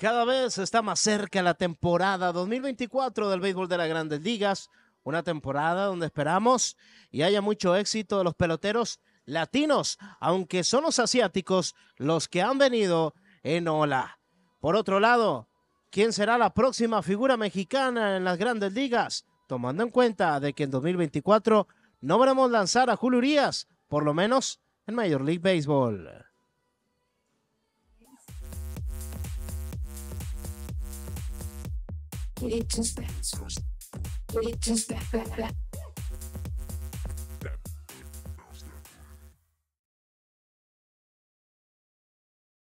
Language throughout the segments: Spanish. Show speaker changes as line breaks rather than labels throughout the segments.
Cada vez está más cerca la temporada 2024 del béisbol de las grandes ligas, una temporada donde esperamos y haya mucho éxito de los peloteros latinos, aunque son los asiáticos los que han venido en ola. Por otro lado, ¿quién será la próxima figura mexicana en las grandes ligas? Tomando en cuenta de que en 2024 no veremos lanzar a Julio Urias, por lo menos en Major League Baseball.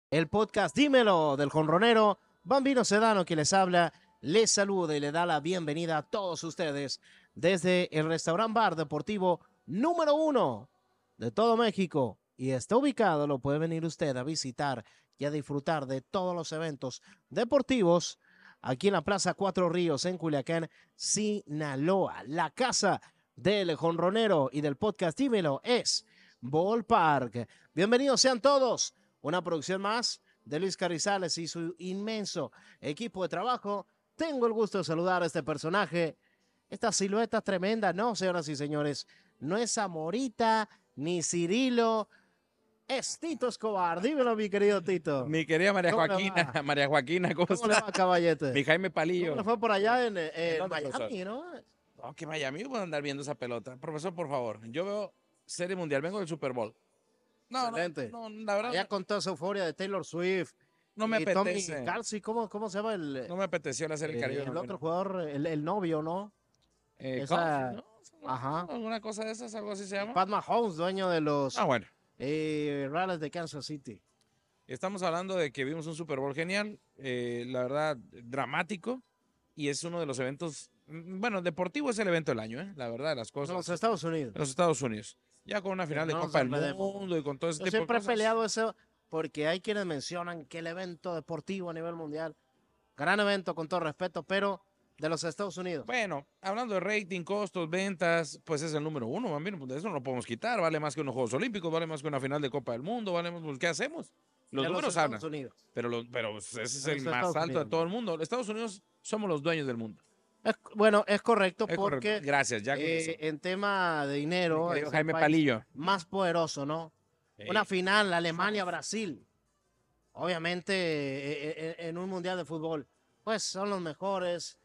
El podcast Dímelo del Jonronero, Bambino Sedano que les habla, les saluda y le da la bienvenida a todos ustedes desde el restaurante bar deportivo número uno de todo México y está ubicado, lo puede venir usted a visitar y a disfrutar de todos los eventos deportivos aquí en la Plaza Cuatro Ríos, en Culiacán, Sinaloa. La casa del jonronero y del podcast Dímelo es Ballpark. Bienvenidos sean todos. Una producción más de Luis Carrizales y su inmenso equipo de trabajo. Tengo el gusto de saludar a este personaje. Esta silueta tremenda, no, señoras y señores, no es Amorita ni Cirilo, es Tito Escobar. Dímelo, mi querido Tito. Mi querida
María Joaquina. María Joaquina, ¿cómo, ¿Cómo caballete? Mi Jaime Palillo. ¿Cómo
fue por allá en, eh, Miami, no?
No, que Miami puedo andar viendo esa pelota. Profesor, por favor, yo veo Serie
Mundial, vengo del Super Bowl. No, no, no, la verdad. Ya con toda esa euforia de Taylor Swift.
No me y apetece.
Tommy ¿cómo, ¿cómo, se llama el...? No me apeteció hacer Serie eh, cariño. El otro jugador, el, novio, ¿no? Eh, ¿no? Ajá.
¿Alguna cosa de esas? ¿Algo así se llama? Pat
Mahomes, dueño de los... Ah, bueno eh, de Kansas City. Estamos hablando de que
vimos un Super Bowl genial, eh, la verdad, dramático, y es uno de los eventos, mm, bueno, deportivo es el evento del año, eh, la verdad, las cosas. los Estados Unidos. los Estados Unidos. Ya con una
final de Copa del Mundo y con todo ese Yo tipo siempre he peleado eso porque hay quienes mencionan que el evento deportivo a nivel mundial, gran evento con todo respeto, pero de los Estados Unidos. Bueno,
hablando de rating, costos, ventas, pues es el número uno, pues eso no lo podemos quitar. Vale más que unos Juegos Olímpicos, vale más que una final de Copa del Mundo, vale más. Pues, ¿Qué hacemos? Los números hablan. Pero, pues, ese es el más alto de todo el mundo. Estados Unidos somos los dueños del mundo.
bueno, es correcto porque. Gracias, ya eh, En tema de dinero. Jaime Palillo. Más poderoso, ¿no? Una final, Alemania-Brasil. Obviamente, eh, eh, en un mundial de fútbol. Pues son los mejores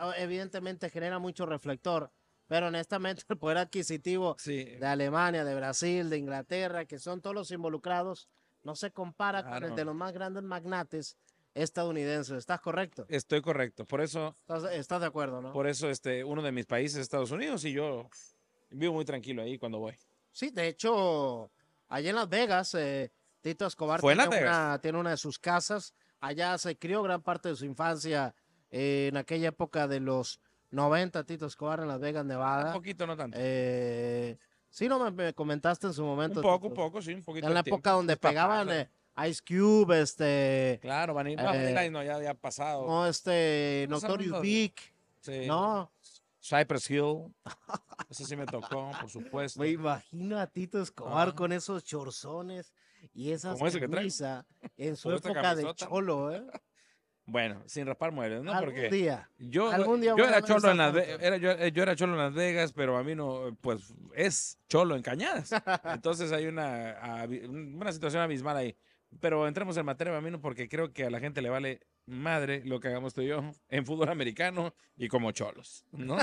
Oh, evidentemente genera mucho reflector, pero honestamente el poder adquisitivo de Alemania, de Brasil, de Inglaterra, que son todos los involucrados, no se compara con el de los más grandes magnates estadounidenses. ¿Estás correcto?
Estoy correcto. Por eso.
Estás, de acuerdo, ¿no? Por
eso este, uno de mis países es Estados Unidos y yo vivo muy tranquilo ahí cuando voy.
Sí, de hecho, allá en Las Vegas, eh, Tito Escobar tiene una, tiene una de sus casas. Allá se crió gran parte de su infancia en aquella época de los 90, Tito Escobar en Las Vegas, Nevada. Un poquito, no tanto. Eh, sí, no me, comentaste en su momento. Un poco, un poco, sí, un poquito. En la época donde pegaban eh, Ice Cube, este. Claro, Van y eh,
no, ya, ya pasado. No, este. Notorious Big. Sí. ¿No? Cypress Hill. Ese sí me tocó, por supuesto. Me imagino
a Tito Escobar con esos chorzones y esa camisa en su época de cholo, ¿eh?
Bueno, sin raspar muebles, ¿no? Porque Yo, yo era cholo en Las cholo Vegas, pero a mí no, pues es cholo en Cañadas. Entonces hay una, una situación abismal ahí. Pero entremos en materia, a porque creo que a la gente le vale madre lo que hagamos tú y yo en fútbol americano y como cholos, ¿no?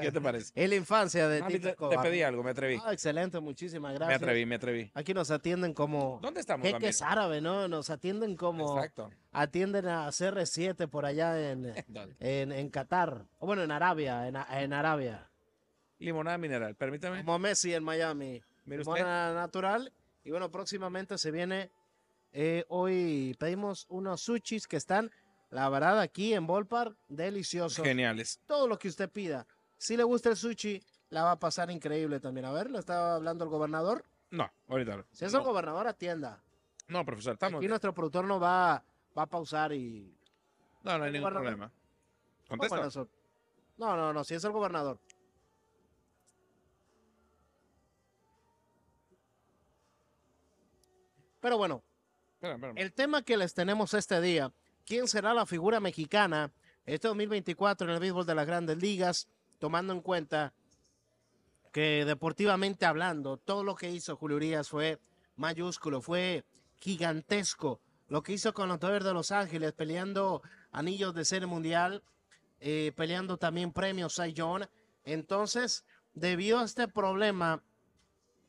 ¿Qué te parece? En la infancia de ti. te, pedí algo, me atreví.
Ah, excelente, muchísimas gracias. Me atreví, me atreví. Aquí nos atienden como... ¿Dónde estamos Que es árabe, ¿no? Nos atienden como... Exacto. Atienden a CR7 por allá en, en, Qatar. O bueno, en Arabia, en, Arabia. Limonada mineral, permítame. Como Messi en Miami. Limonada natural. Y bueno, próximamente se viene... Eh, hoy pedimos unos sushis que están la verdad, aquí en Ballpark, delicioso. Geniales. Todo lo que usted pida. Si le gusta el sushi, la va a pasar increíble también. A ver, ¿le estaba hablando el gobernador?
No, ahorita. Si es el
gobernador, atienda.
No, profesor, estamos. Aquí nuestro
productor no va, va a pausar y.
No, no hay ningún problema.
Contesta. No, no, no, si es el gobernador. Pero bueno, el tema que les tenemos este día quién será la figura mexicana este 2024 en el béisbol de las grandes ligas, tomando en cuenta que deportivamente hablando, todo lo que hizo Julio Urias fue mayúsculo, fue gigantesco. Lo que hizo con los Dodgers de Los Ángeles, peleando anillos de serie mundial, eh, peleando también premios Cy John. Entonces, debido a este problema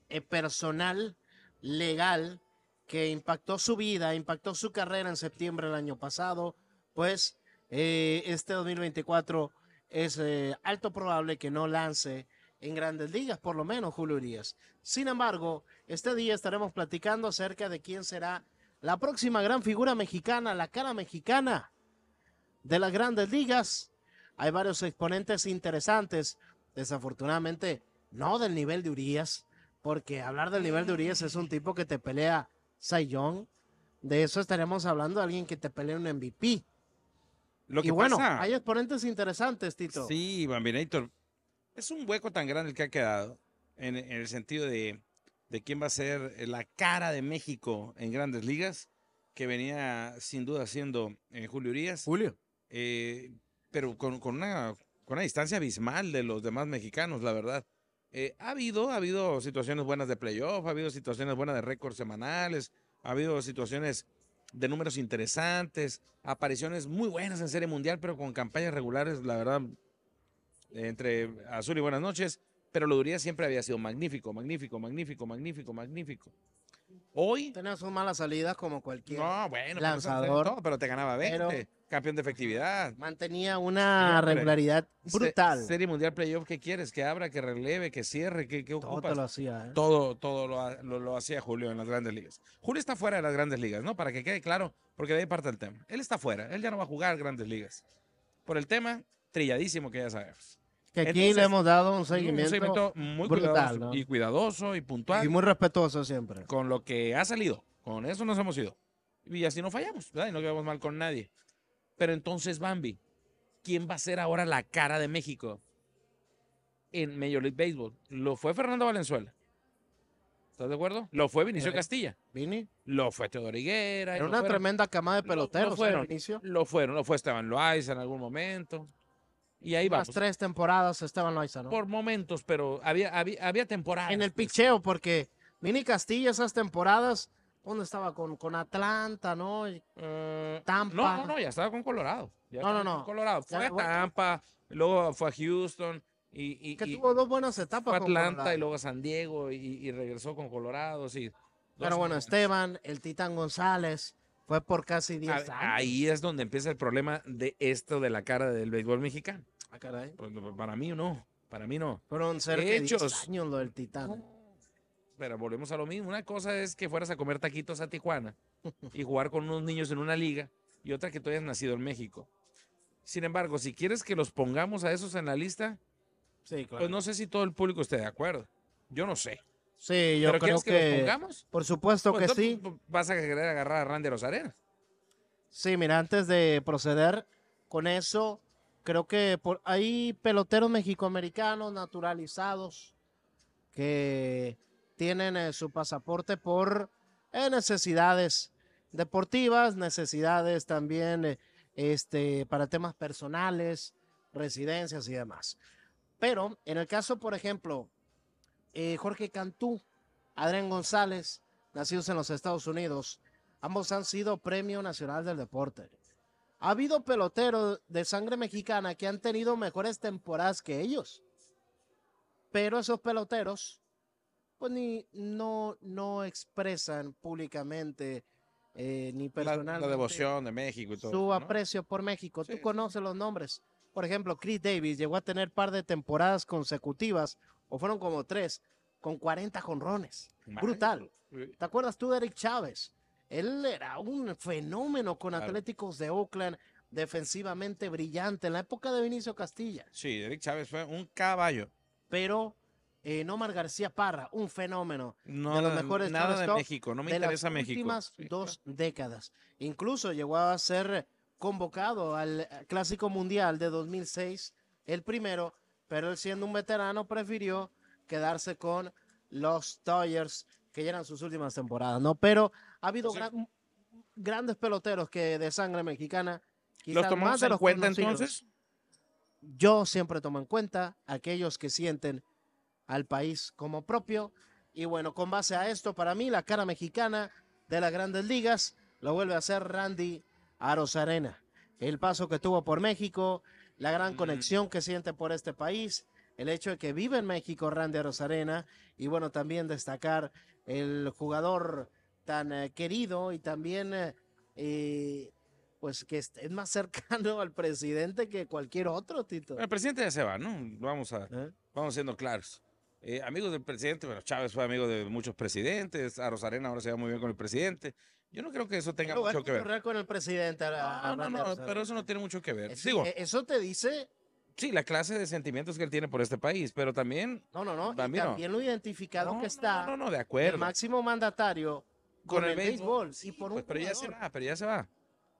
eh, personal, legal, que impactó su vida, impactó su carrera en septiembre del año pasado, pues eh, este 2024 es eh, alto probable que no lance en grandes ligas, por lo menos Julio Urias. Sin embargo, este día estaremos platicando acerca de quién será la próxima gran figura mexicana, la cara mexicana de las grandes ligas. Hay varios exponentes interesantes, desafortunadamente no del nivel de Urias, porque hablar del nivel de Urias es un tipo que te pelea Sayón. De eso estaremos hablando, alguien que te pelea un MVP. Lo que bueno, hay exponentes interesantes, Tito. Sí,
Bambinator. Es un hueco tan grande el que ha quedado en, el sentido de, de, quién va a ser la cara de México en grandes ligas, que venía sin duda siendo eh, Julio Urias. Julio. Eh, pero con, con, una, con una distancia abismal de los demás mexicanos, la verdad. Eh, ha habido, ha habido situaciones buenas de playoff, ha habido situaciones buenas de récords semanales, ha habido situaciones de números interesantes, apariciones muy buenas en Serie Mundial, pero con campañas regulares, la verdad, entre azul y buenas noches, pero lo Loduría siempre había sido magnífico, magnífico, magnífico,
magnífico, magnífico. Hoy. Tenías unas malas salidas como cualquier bueno, lanzador. Pero, te ganaba 20. campeón de efectividad. Mantenía una regularidad brutal. serie
Mundial Playoff, ¿qué quieres? Que abra, que releve, que cierre, que, ¿eh? Todo lo hacía. Todo, lo, hacía Julio en las grandes ligas. Julio está fuera de las grandes ligas, ¿no? Para que quede claro, porque de ahí parte el tema. Él está fuera, él ya no va a jugar grandes ligas. Por el tema, trilladísimo que ya sabemos.
Que aquí le hemos dado un seguimiento, muy brutal, cuidadoso,
y cuidadoso y puntual. Y muy respetuoso siempre. Con lo que ha salido. Con eso nos hemos ido.
Y así no fallamos, ¿verdad? Y
no quedamos mal con nadie. Pero entonces, Bambi, ¿quién va a ser ahora la cara de México en Major League Baseball? Lo fue Fernando Valenzuela. ¿Estás de acuerdo? Lo fue Vinicio eh, Castilla. ¿Vini? Lo fue Teodoro Higuera. Era una tremenda
cama de peloteros. Lo, ¿eh, fueron,
lo fueron. Lo fue Esteban Loaiza en algún momento. Y ahí va. Las tres
temporadas Esteban Loaiza, ¿no? Por momentos, pero había, había, había temporadas. En el pues. picheo, porque Mini Castillo esas temporadas, ¿dónde estaba? Con, con Atlanta, ¿no? Mm, Tampa. No, no, ya
estaba con Colorado. no, no, no. Colorado. Fue a Tampa, luego fue a Houston. Y, que tuvo dos buenas etapas. Fue a Atlanta y luego a San Diego y, y regresó
con Colorado, sí. Pero bueno, Esteban, el Titán González, fue por casi 10 años. Ahí
es donde empieza el problema de esto de la cara del béisbol mexicano. Ah, pues, para mí no, para mí no. Fueron cerca de años
lo del Titán. Pero
volvemos a lo mismo. Una cosa es que fueras a comer taquitos a Tijuana y jugar con unos niños en una liga y otra que tú hayas nacido en México. Sin embargo, si quieres que los pongamos a esos en la lista, pues no sé si todo el público esté de acuerdo. Yo no sé. Sí, yo creo que, Por supuesto pues que sí.
Pues, pues, vas a querer agarrar a Randy Rosarena. Sí, mira, antes de proceder con eso, creo que por, hay peloteros mexicoamericanos naturalizados que tienen eh, su pasaporte por eh, necesidades deportivas, necesidades también eh, este, para temas personales, residencias y demás. Pero en el caso, por ejemplo, eh, Jorge Cantú, Adrián González, nacidos en los Estados Unidos. Ambos han sido Premio Nacional del Deporte. Ha habido peloteros de sangre mexicana que han tenido mejores temporadas que ellos. Pero esos peloteros, pues no, no expresan públicamente eh, ni personalmente. La, devoción
de México y Su
aprecio por México. Tú conoces los nombres. Por ejemplo, Chris Davis llegó a tener par de temporadas consecutivas o fueron como tres, con 40 jonrones. Brutal. ¿Te acuerdas tú de Eric Chávez? Él era un fenómeno con Atléticos de Oakland, defensivamente brillante, en la época de Vinicio Castilla. Sí, Eric Chávez fue un caballo. Pero eh, Nomar García Parra, un fenómeno. No, de los mejores nada de México, no me de interesa las México. últimas dos décadas. Incluso llegó a ser convocado al Clásico Mundial de 2006, el primero, pero él siendo un veterano prefirió quedarse con los Toyers, que ya eran sus últimas temporadas, ¿no? Pero ha habido grandes peloteros que de sangre mexicana. ¿Los tomamos en cuenta entonces? Yo siempre tomo en cuenta aquellos que sienten al país como propio. Y bueno, con base a esto, para mí, la cara mexicana de las grandes ligas lo vuelve a hacer Randy Arosarena. El paso que tuvo por México, la gran conexión que siente por este país, el hecho de que vive en México Randy Rosarena y bueno, también destacar el jugador tan eh, querido y también eh, eh, pues que es más cercano al presidente que cualquier otro, Tito. El presidente
ya se va, ¿no? Vamos a vamos siendo claros. amigos del presidente, bueno, Chávez fue amigo de muchos presidentes, a Rosarena ahora se va muy bien con el presidente, yo no creo que eso tenga mucho que ver.
con el presidente. no, no, no, pero eso
no eh, tiene mucho que ver. Sigo. E,
eso te dice.
Sí, la clase de sentimientos que él tiene por este país, pero también.
No, no, no. También, lo identificado que está. No, no, no, de acuerdo. El máximo mandatario con, el, béisbol.
y por pues, pero ya se va, pero ya se va.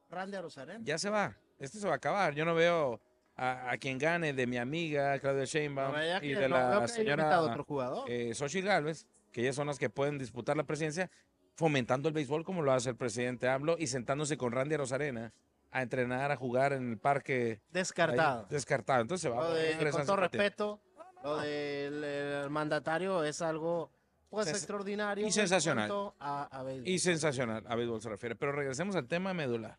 Randy Arozarena.
Ya se va. Este se va a acabar. Yo no veo a, quien gane de mi amiga Claudia Sheinbaum y de la señora otro jugador. Eh, Xochitl Galvez, que ellas son las que pueden disputar la presidencia fomentando el béisbol como lo hace el presidente AMLO y sentándose con Randy Rosarena a entrenar, a jugar en el parque. Descartado. descartado. Entonces va a Con todo respeto,
lo del mandatario es algo pues extraordinario. Y sensacional. y
sensacional, a béisbol se refiere. Pero regresemos al tema medular.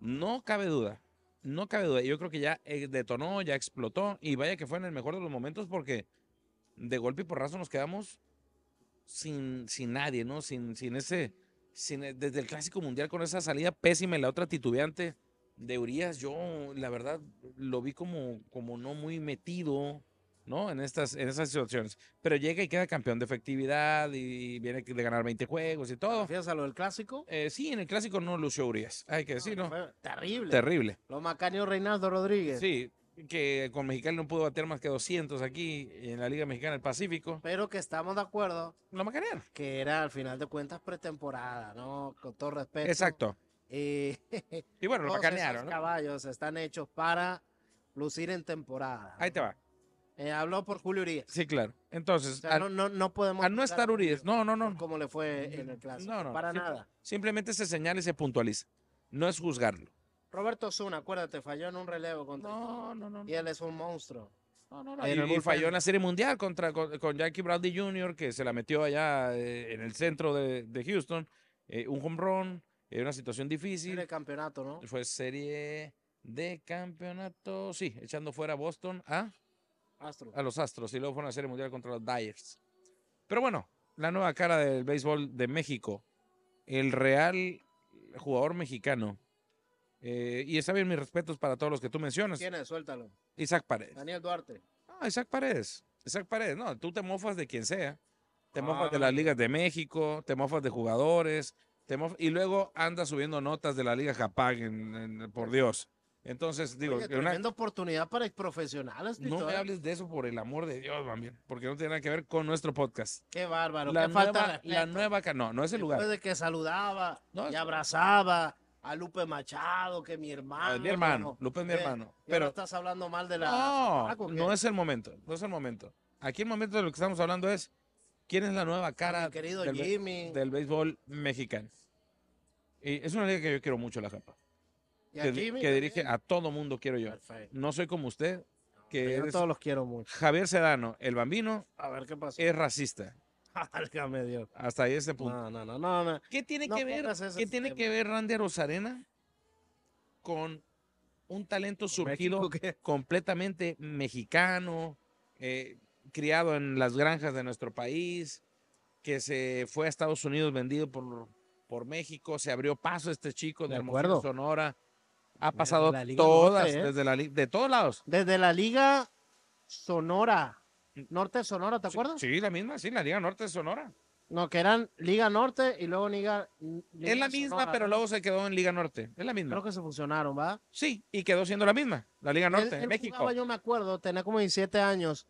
No cabe duda, no cabe duda. Yo creo que ya eh, detonó, ya explotó y vaya que fue en el mejor de los momentos porque de golpe y porrazo nos quedamos sin, sin nadie, ¿no? Sin, sin ese, sin, e, desde el Clásico Mundial con esa salida pésima y la otra titubeante de Urias, yo la verdad lo vi como, como no muy metido, ¿no? En estas, en esas situaciones. Pero llega y queda campeón de efectividad y viene de ganar 20 juegos y todo. confías a lo del clásico? Eh, sí, en el clásico no lució Urias, hay que decirlo. terrible. Terrible.
Lo macaneó Reinaldo Rodríguez.
Sí, que con Mexicali no pudo bater más que 200 aquí en la Liga Mexicana del Pacífico.
Pero que estamos de acuerdo. Lo macanearon. Que era al final de cuentas pretemporada, ¿no? Con todo respeto. Exacto. Eh, y, bueno, lo macanearon. Los caballos están hechos para lucir en temporada. Ahí te va. Eh, habló por Julio Urias. Sí, claro. Entonces, no, no, no,
podemos. no estar Urias. No, no, no. Como le fue
en el mm, clásico. Para nada.
Simplemente se señala y se puntualiza. No es juzgarlo.
Roberto Zun, acuérdate, falló en un relevo contra. No, no, no. Y él es un monstruo. No, no, Y, falló en la
serie mundial contra, con, Jackie Bradley Jr., que se la metió allá eh, en el centro de, Houston. Eh, un home run, eh, una situación difícil. Serie de campeonato, ¿no? Fue serie de campeonato, sí, echando fuera a Boston a. A los Astros. Y luego fue una serie mundial contra los Dyers. Pero bueno, la nueva cara del béisbol de México. El real jugador mexicano eh, y está bien, mis respetos para todos los que tú mencionas. ¿Quién es? Suéltalo. Isaac Paredes.
Daniel Duarte.
Ah, Isaac Paredes. Isaac Paredes. No, tú te mofas de quien sea. Te mofas de las ligas de México, te mofas de jugadores, te mofas, y luego andas subiendo notas de la Liga Japag, por Dios. Entonces, digo, Oye, que
oportunidad para profesionales. No me
hables de eso por el amor de Dios, mami, porque no tiene nada que ver con nuestro podcast.
Qué bárbaro, la
nueva, no, no es el lugar. Después de
que saludaba no, y abrazaba a Lupe Machado, que mi hermano. mi hermano, Lupe es mi hermano. Pero estás hablando mal de la... Ah, no, es
el momento, no es el momento. Aquí el momento de lo que estamos hablando es quién es la nueva cara querido del, Jimmy. del béisbol mexicano. Y es una liga que yo quiero mucho, la Japa.
que, dirige
a todo mundo, quiero yo. No soy como usted, que todos los quiero mucho. Javier Sedano, el bambino,
a ver, ¿qué es racista. hasta ahí
Hasta ese punto.
¿Qué tiene que ver? ¿Qué tiene que ver
Randy Rosarena con un talento surgido completamente mexicano, eh, criado en las granjas de nuestro país, que se fue a Estados Unidos vendido por, por México, se abrió paso este chico de, de Sonora. Ha pasado todas, ¿eh? desde
la de todos lados. Desde la Liga Sonora Norte Sonora, ¿te acuerdas? Sí, la misma, sí, la Liga
Norte Sonora.
No, que eran Liga Norte y luego Liga. es la misma, pero luego se quedó en Liga
Norte. Es la misma. Creo que se funcionaron, ¿va? Sí, y quedó siendo la misma, la Liga Norte, en México.
yo me acuerdo, tenía como 17 años,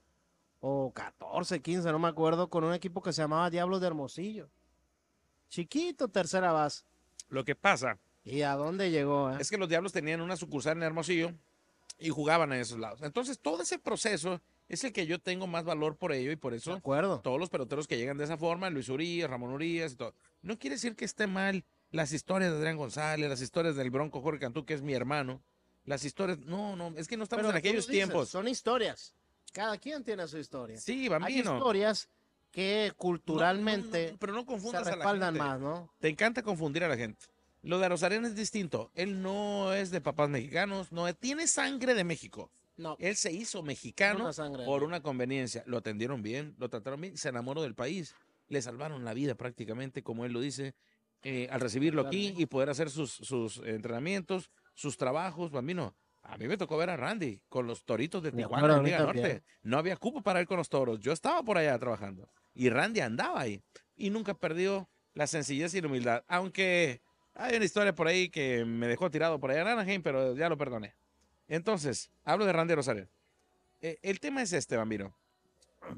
o 14, 15, no me acuerdo, con un equipo que se llamaba Diablos de Hermosillo. Chiquito, tercera base. Lo que pasa. ¿Y a dónde llegó? Eh?
Es que los Diablos tenían una sucursal en Hermosillo y jugaban en esos lados. Entonces, todo ese proceso es el que yo tengo más valor por ello y por eso todos los peloteros que llegan de esa forma, Luis Urias, Ramón Urias y todo, no quiere decir que esté mal las historias de Adrián González, las historias del Bronco Jorge Cantú, que es mi hermano, las historias, no, no, es que no estamos en aquellos tiempos. Son
historias, cada quien tiene su historia. Sí, bambino. Hay historias que
culturalmente pero no confundas se más, ¿no? Te encanta confundir a la gente. Lo de Rosarena es distinto. Él no es de papás mexicanos, no tiene sangre de México. Él se hizo mexicano por una conveniencia. Lo atendieron bien, lo trataron bien, se enamoró del país. Le salvaron la vida prácticamente, como él lo dice, eh, al recibirlo aquí y poder hacer sus, sus entrenamientos, sus trabajos. Bambino, a mí me tocó ver a Randy con los toritos de Tijuana, Norte. No había cupo para ir con los toros. Yo estaba por allá trabajando y Randy andaba ahí y nunca perdió la sencillez y la humildad. Aunque hay una historia por ahí que me dejó tirado por allá en Anaheim, pero ya lo perdoné. Entonces, hablo de Randy Rosario. Eh, el tema es este, Bambino.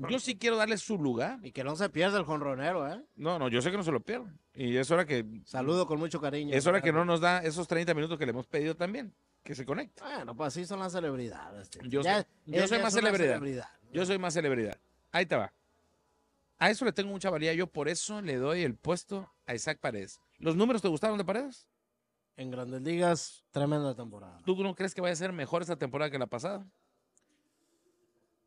Yo sí quiero darle su lugar. Y que no se pierda el jonronero, ¿eh? No, no, yo sé que no se lo pierdo. Y es hora que. Saludo
con mucho cariño. Es hora que no nos da esos
30 minutos que le hemos pedido también. Que se conecte. Bueno, pues así son las celebridades. Yo, soy, más celebridad. celebridad. Yo soy más celebridad. Ahí te va. A eso le tengo mucha valía. Yo por eso le doy el puesto a Isaac Paredes. ¿Los números te gustaron de Paredes?
en Grandes Ligas, tremenda temporada.
¿Tú no crees que va a ser mejor esta temporada que la pasada?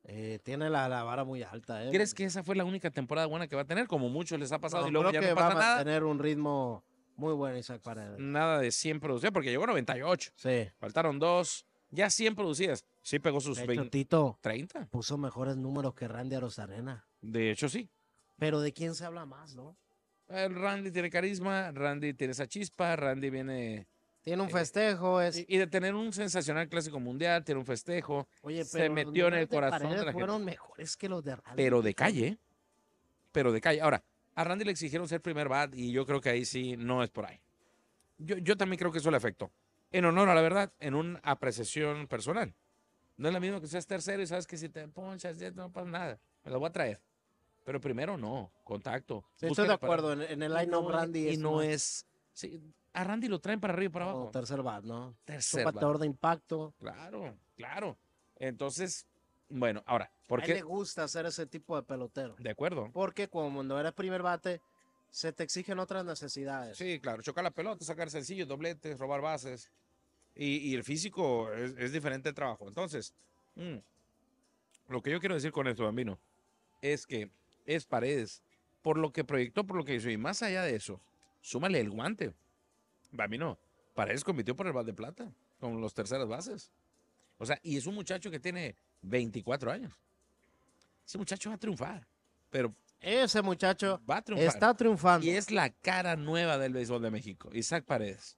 Eh, tiene la, vara muy alta. Eh. ¿Crees que esa fue la única temporada buena que va a tener? Como mucho les ha pasado y luego ya no pasa va a tener un
ritmo muy bueno Isaac Paredes. Nada
de 100 producidas, porque llegó a 98. Sí. Faltaron dos, ya 100 producidas. Sí pegó sus de Un 20,
30. Puso mejores números que Randy Arozarena. De hecho, sí. Pero ¿de quién se habla más, no?
Ah, Randy tiene carisma, Randy tiene esa chispa, Randy viene...
Tiene un eh, festejo.
Y, de tener un sensacional clásico mundial, tiene un festejo.
se metió en el corazón de, fueron mejores que los de Randy. Pero de calle.
Pero de calle. Ahora, a Randy le exigieron ser primer bat y yo creo que ahí sí no es por ahí. Yo, también creo que eso le afectó. En honor a la verdad, en una apreciación personal. No es lo mismo que seas tercero y sabes que si te ponchas ya no pasa nada. Me lo voy a traer. Pero primero no, contacto.
estoy de acuerdo, en, el line Randy es... Y no es... a
Randy lo traen para arriba y para abajo. tercer bat, ¿no? Tercer bateador de
impacto. Claro,
claro. Entonces, bueno, ahora, ¿por qué? A él le
gusta hacer ese tipo de pelotero. De acuerdo. Porque cuando eres primer bate, se te exigen otras necesidades. Sí, claro, chocar la pelota, sacar sencillos,
dobletes, robar bases. Y, el físico es, diferente trabajo. Entonces, mm, lo que yo quiero decir con esto, Bambino, es que es Paredes. Por lo que proyectó, por lo que hizo. Y más allá de eso, súmale el guante. A mí no. Paredes convirtió por el Val de Plata con los terceros bases. O sea, y es un muchacho que tiene 24 años. Ese muchacho va a triunfar. Pero ese muchacho está triunfando. Y es la cara nueva del béisbol de México, Isaac Paredes,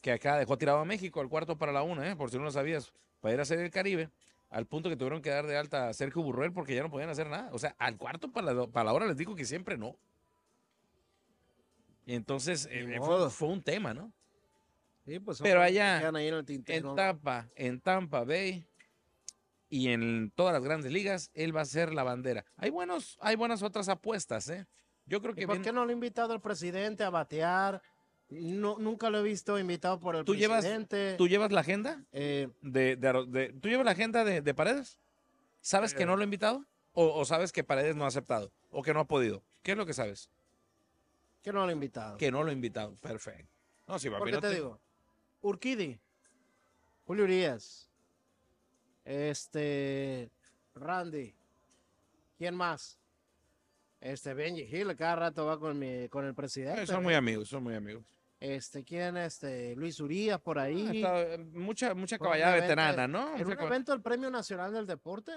que acá dejó tirado a México al cuarto para la una, ¿eh? por si no lo sabías, para ir a hacer el Caribe al punto que tuvieron que dar de alta a Sergio Burruel porque ya no podían hacer nada. O sea, al cuarto para la, para hora les digo que siempre no. entonces eh, eh, fue, un tema, ¿no?
Sí, pues Pero allá
en, Tampa, en Tampa Bay y en todas las grandes ligas, él va a ser la bandera. Hay buenos, hay buenas otras apuestas,
¿eh? Yo creo que. ¿Y ¿Por qué no lo ha invitado al presidente a batear? No, nunca lo he visto invitado por el ¿Tú presidente. Llevas, eh, ¿Tú
llevas la agenda? de, ¿Tú llevas la agenda de, Paredes? ¿Sabes que no lo he invitado? O, sabes que Paredes no ha aceptado? ¿O que no ha podido? ¿Qué es lo que sabes?
Que no lo he invitado.
Que no lo he invitado, perfecto. No, sí, ¿Por qué te, digo?
Urquidi, Julio Urias, este, Randy, ¿quién más? Este Benji Hill cada rato va con, mi, con el presidente. Eh, son muy
amigos, son muy amigos.
Este, ¿quién? Este, Luis Urías por ah, ahí. Eh, mucha, mucha caballada veterana, ¿no? En el un evento del Premio Nacional del Deporte.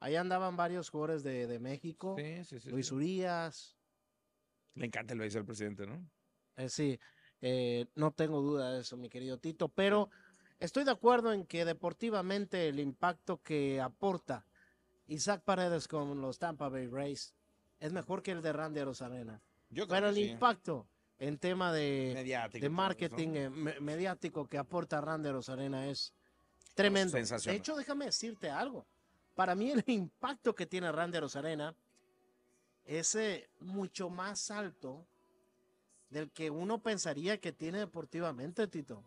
Ahí andaban varios jugadores de, México. Luis Urías. Le encanta el béisbol al presidente, ¿no? Eh, sí, eh, no tengo duda de eso, mi querido Tito, pero estoy de acuerdo en que deportivamente el impacto que aporta Isaac Paredes con los Tampa Bay Rays es mejor que el de Randy Rosarena. pero el impacto en tema de, de marketing eh, mediático que aporta Randeros Arena es tremendo. De hecho, déjame decirte algo. Para mí el impacto que tiene Randeros Arena es eh, mucho más alto del que uno pensaría que tiene deportivamente, Tito.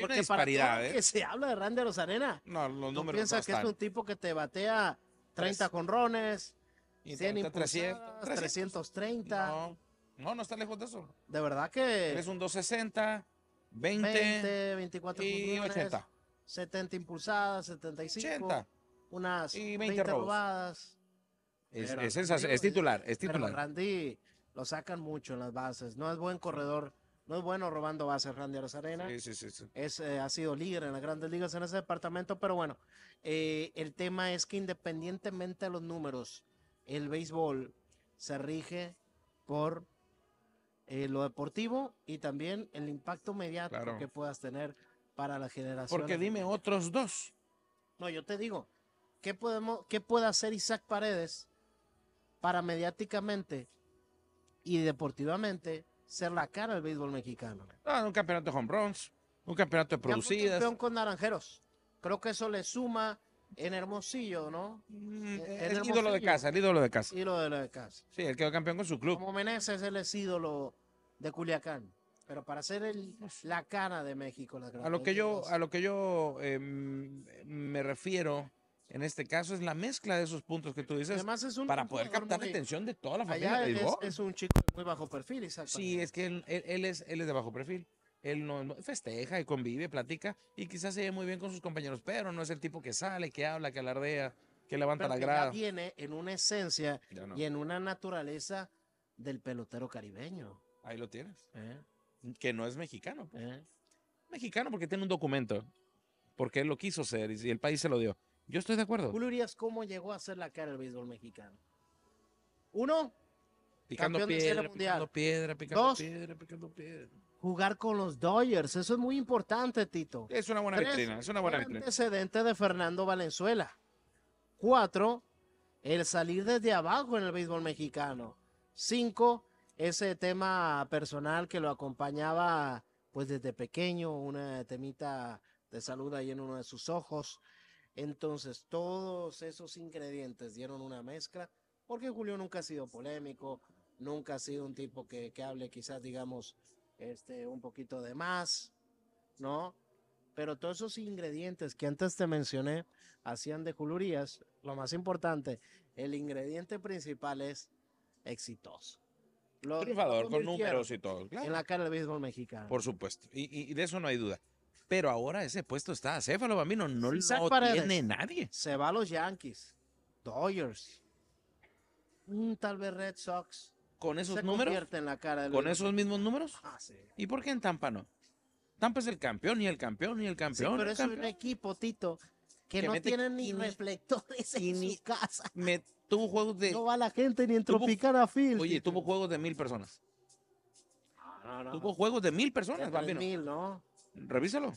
Porque para ¿eh? que se habla de Randeros Arena? no, los piensas que es un tipo que te batea 30 conrones, 100 impulsadas, 300, 330. No, no está lejos de eso. De verdad que. Es
un 260,
20, 20 24 y 80. 70 impulsadas, 75. 80. Unas 20, robadas.
Es, es, titular, es titular.
Randy lo sacan mucho en las bases. No es buen corredor. No es bueno robando bases Randy Arozarena. Sí, sí, sí, sí. Es, eh, ha sido líder en las grandes ligas en ese departamento, pero bueno, eh, el tema es que independientemente de los números, el béisbol se rige por eh, lo deportivo y también el impacto mediático que puedas tener para la generación. Porque dime otros dos. No, yo te digo, ¿qué, podemos, qué puede hacer Isaac Paredes para mediáticamente y deportivamente ser la cara del béisbol mexicano? Ah, un campeonato de home runs, un campeonato de producidas. Campeón con naranjeros. Creo que eso le suma en Hermosillo, ¿no? Mm, eh, el, ídolo de casa, el ídolo de casa.
Sí, el que Sí, campeón con su club. Como
Meneses, él es ídolo de Culiacán. Pero para ser el, la cara de México, pues, a lo que
yo A lo que yo me refiero en este caso es la mezcla de esos puntos que tú dices Además es un, para poder captar la atención de toda la familia. es, un chico de muy bajo perfil, exacto. Sí, es que él, es, él es de bajo perfil él no, festeja y convive, platica y quizás se ve muy bien con sus compañeros, pero no es el tipo que sale, que habla, que
alardea, que levanta la grada. viene en una esencia y en una naturaleza del pelotero caribeño. Ahí lo tienes. ¿Eh? Que no es mexicano. Pues. ¿Eh?
Mexicano porque tiene un documento, porque él lo quiso ser y el país se lo dio. Yo estoy de acuerdo.
¿cómo llegó a ser la cara del béisbol mexicano? Uno, picando piedra, picando piedra, picando piedra, picando piedra jugar con los Dodgers. Eso es muy importante, Tito. Es una buena Tres, es una buena antecedente de Fernando Valenzuela. Cuatro, el salir desde abajo en el béisbol mexicano. Cinco, ese tema personal que lo acompañaba pues desde pequeño, una temita de salud ahí en uno de sus ojos. Entonces, todos esos ingredientes dieron una mezcla, porque Julio nunca ha sido polémico, nunca ha sido un tipo que, que hable quizás, digamos, este, un poquito de más, ¿no? Pero todos esos ingredientes que antes te mencioné hacían de julurías, lo más importante, el ingrediente principal es exitoso. Triunfador, con números y todo. En la cara del béisbol mexicano. Por
supuesto, y, de eso no hay duda. Pero ahora ese puesto está a Céfalo Bambino, no lo tiene nadie.
Se va a los Yankees, Dodgers, tal vez Red Sox, con esos números. con esos mismos números. Ah, sí. ¿Y por qué en Tampa
no? Tampa es el campeón y el campeón y el campeón. pero es un
equipo, Tito, que, no tiene ni reflectores en ni, casa. Me, tuvo juegos de. No va la gente ni en Tropical
Tropicana Field. Oye, tuvo juegos de mil personas.
Ah, tuvo juegos de mil personas, mil, ¿no?
Revísalo.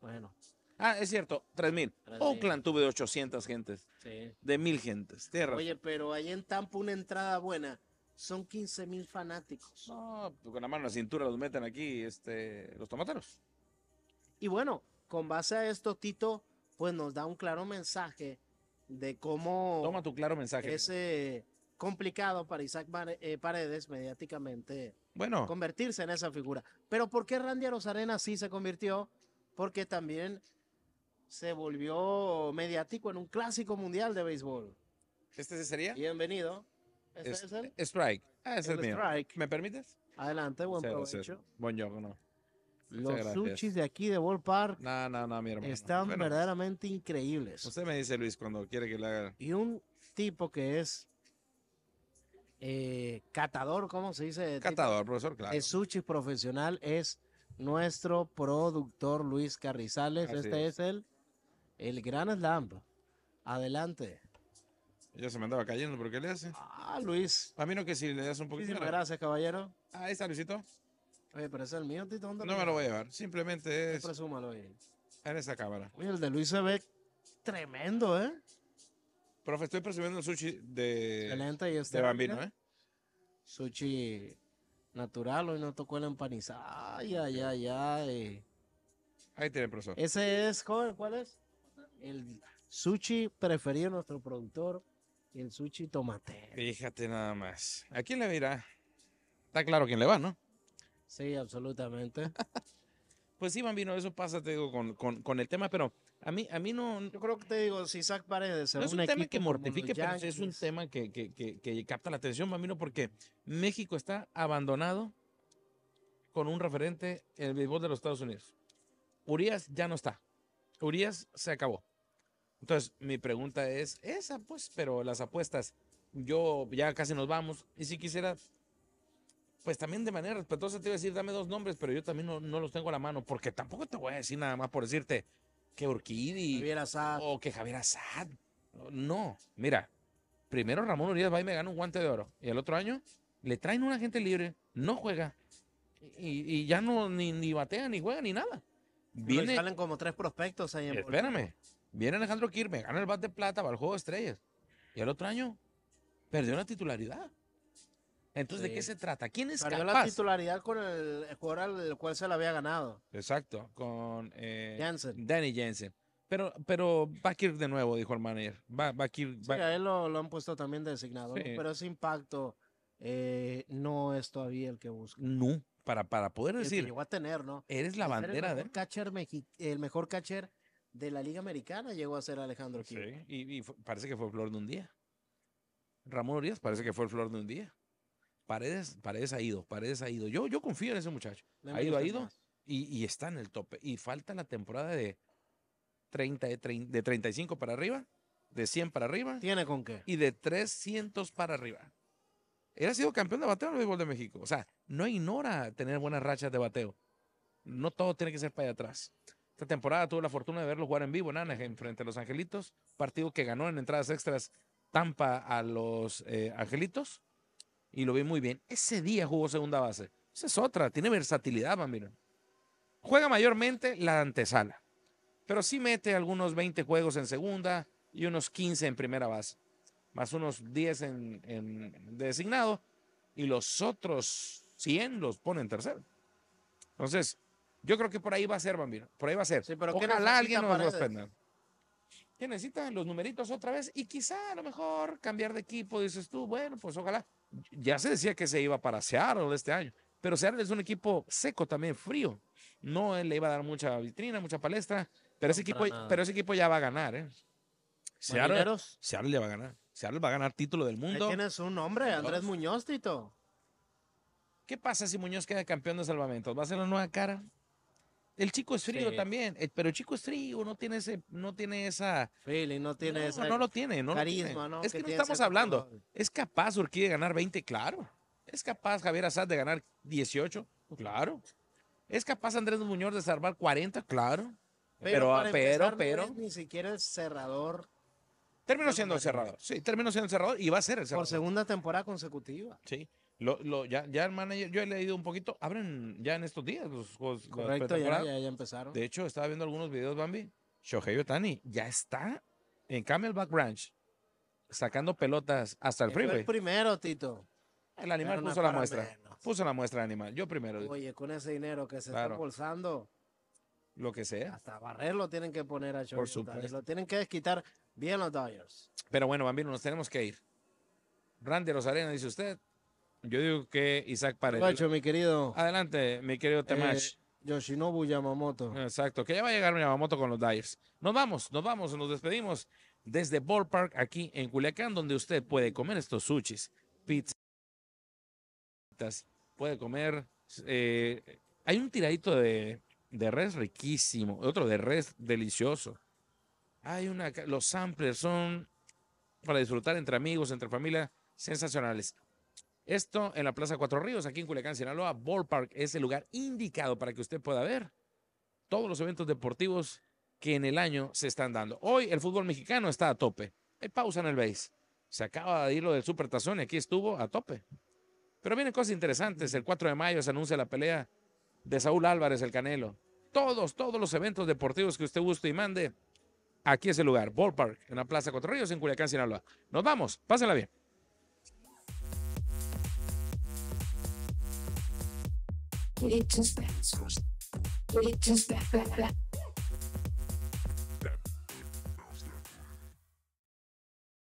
Bueno. Ah, es cierto, tres mil. Oakland tuve de 800 gentes. Sí. De mil gentes. Tierra. Oye,
pero ahí en Tampa una entrada buena son 15 mil fanáticos. No,
pues, con la mano en la cintura los meten aquí este,
los tomateros. Y bueno, con base a esto, Tito, pues nos da un claro mensaje de cómo... Toma tu claro mensaje. Ese complicado para Isaac eh, Paredes mediáticamente convertirse en esa figura. Pero ¿por qué Randy Arozarena sí se convirtió? Porque también se volvió mediático en un clásico mundial de béisbol. ¿Este sería? Bienvenido. Ah, es,
el? Strike.
¿Me permites? Adelante, buen provecho.
Buen Los sushis
de aquí de World Park
están verdaderamente
increíbles. Usted me dice, Luis, cuando quiere que lo haga. Y un tipo que es eh, catador, ¿cómo se dice? Catador, profesor, claro. El sushi profesional, es nuestro productor Luis Carrizales. este es. el, el Gran Slam. Adelante. Ella
se me andaba cayendo, porque ¿qué le hace?
Ah, Luis.
A mí no que si le das un poquito. Muchísimas gracias, caballero. Ah, ahí está, Luisito. Oye, pero es el mío, Tito. ¿dónde no me lo voy a llevar.
Simplemente es. Presúmalo, ahí.
En esa cámara.
Oye, el de Luis se ve tremendo, ¿eh? Profe, estoy presumiendo el sushi de. Excelente y este. De bambino, ¿eh? Sushi natural, hoy no tocó el empanizado. Ay, ay, ay, ay. Ahí tiene, profesor. Ese es, joven, ¿cuál es? El sushi preferido de nuestro productor, el sushi tomate.
Fíjate nada más. ¿A quién le dirá? Está claro quién le va, ¿no? Sí, absolutamente. pues sí, Bambino, eso pasa, te digo, con, el tema, pero a mí, a mí no... Yo creo
que te digo, si Zach Paredes... No es un tema que mortifique, pero es
un tema que, capta la atención, Bambino, porque México está abandonado con un referente en el béisbol de los Estados Unidos. Urias ya no está. Urias se acabó. Entonces, mi pregunta es esa, pues, pero las apuestas, yo ya casi nos vamos, y si quisiera, pues también de manera respetuosa te iba a decir, dame dos nombres, pero yo también no, los tengo a la mano, porque tampoco te voy a decir nada más por decirte que Urquidi o que Javier Assad. No, mira, primero Ramón Urias va y me gana un guante de oro, y el otro año le traen un agente libre, no juega, y, ya no ni, ni batea, ni juega, ni nada. Viene, salen como tres prospectos ahí en Espérame, Viene Alejandro Kirme, gana el bat de plata va al juego de estrellas. Y el otro año perdió la titularidad. Entonces, ¿de qué se
trata? ¿Quién es Perdió la titularidad con el, jugador al cual se la había ganado.
Exacto, con eh, Danny Jensen. Pero, pero va a ir de nuevo, dijo el manager. Va, a Sí, a
él lo, han puesto también de designado, pero ese impacto eh, no es todavía el que busca.
No, para, para poder decir. Que llegó a
tener, ¿no? Eres la bandera el de. Catcher, el mejor catcher de la Liga Americana llegó a ser Alejandro Kirk.
Sí, y, parece que fue flor de un día. Ramón Urias parece que fue flor de un día. Paredes, Paredes ha ido, Paredes ha ido. Yo, yo confío en ese muchacho. ha ido, ha ido y, está en el tope. Y falta la temporada de, 30, de, de 35 para arriba, de 100 para arriba. ¿Tiene con qué? Y de 300 para arriba. Él ha sido campeón de bateo en el béisbol de México. O sea, no ignora tener buenas rachas de bateo. No todo tiene que ser para allá atrás. Esta temporada tuve la fortuna de verlo jugar en vivo en Anaheim frente a los Angelitos, partido que ganó en entradas extras Tampa a los eh, Angelitos y lo vi muy bien. Ese día jugó segunda base. Esa es otra, tiene versatilidad, man, Juega mayormente la antesala, pero sí mete algunos 20 juegos en segunda y unos 15 en primera base, más unos 10 en, designado y los otros 100 los pone en tercero. Entonces, yo creo que por ahí va a ser, Bambino. Por ahí va a ser. Sí, pero Ojalá alguien nos responda. ¿Qué necesitan los numeritos otra vez y quizá a lo mejor cambiar de equipo, dices tú, bueno, pues ojalá. Ya se decía que se iba para Seattle este año, pero Seattle es un equipo seco también, frío. No le iba a dar mucha vitrina, mucha palestra, pero, ese, equipo, pero ese equipo ya va a ganar, ¿eh? Seattle, ya le va a ganar. Seattle va a ganar título del mundo. Ahí tienes un nombre, Andrés Muñoz, Tito. ¿Qué pasa si Muñoz queda campeón de Salvamento? ¿Va a ser la nueva cara? El chico es frío también, eh, pero el chico es frío, no tiene ese, no tiene esa no tiene no lo tiene, no Es que, no estamos hablando. Es capaz Urquí de ganar 20, claro. Es capaz Javier Azad de ganar 18, claro. Es capaz Andrés Muñoz de salvar 40, claro. Pero, pero, pero,
ni siquiera el
cerrador. Terminó siendo el cerrador, sí, terminó siendo el cerrador y va a ser el cerrador. Por segunda temporada consecutiva. Sí ya, el yo he leído un poquito, abren ya en estos días los Correcto, ya, ya, empezaron. De hecho, estaba viendo algunos videos, Bambi. Shohei Otani ya está en Camelback Ranch sacando pelotas hasta el freeway. El
primero, Tito. El animal puso la muestra.
Puso la muestra animal. Yo primero.
Oye, con ese dinero que se está pulsando Lo que sea. Hasta barrerlo lo tienen que poner a Shohei Lo tienen que quitar bien los Dodgers.
Pero bueno, Bambino, nos tenemos que ir. Randy Rosarena, dice usted, yo digo
que Isaac
Paredes. mi querido. Adelante, mi querido Temash. Eh, Yoshinobu
Yamamoto.
Exacto, que ya va a llegar Yamamoto con los Dives. Nos vamos, nos vamos, nos despedimos desde Ballpark aquí en Culiacán, donde usted puede comer estos sushis, pizzas, puede comer. Eh, hay un tiradito de, res riquísimo, otro de res delicioso. Hay una, los samplers son para disfrutar entre amigos, entre familia, sensacionales. Esto en la Plaza Cuatro Ríos, aquí en Culiacán, Sinaloa. Ballpark es el lugar indicado para que usted pueda ver todos los eventos deportivos que en el año se están dando. Hoy el fútbol mexicano está a tope. Hay pausa en el base. Se acaba de ir lo del Supertazón y aquí estuvo a tope. Pero vienen cosas interesantes. El 4 de mayo se anuncia la pelea de Saúl Álvarez, el Canelo. Todos, todos los eventos deportivos que usted guste y mande, aquí es el lugar. Ballpark, en la Plaza Cuatro Ríos, en Culiacán, Sinaloa. Nos vamos. Pásenla bien.
It just that. It just that.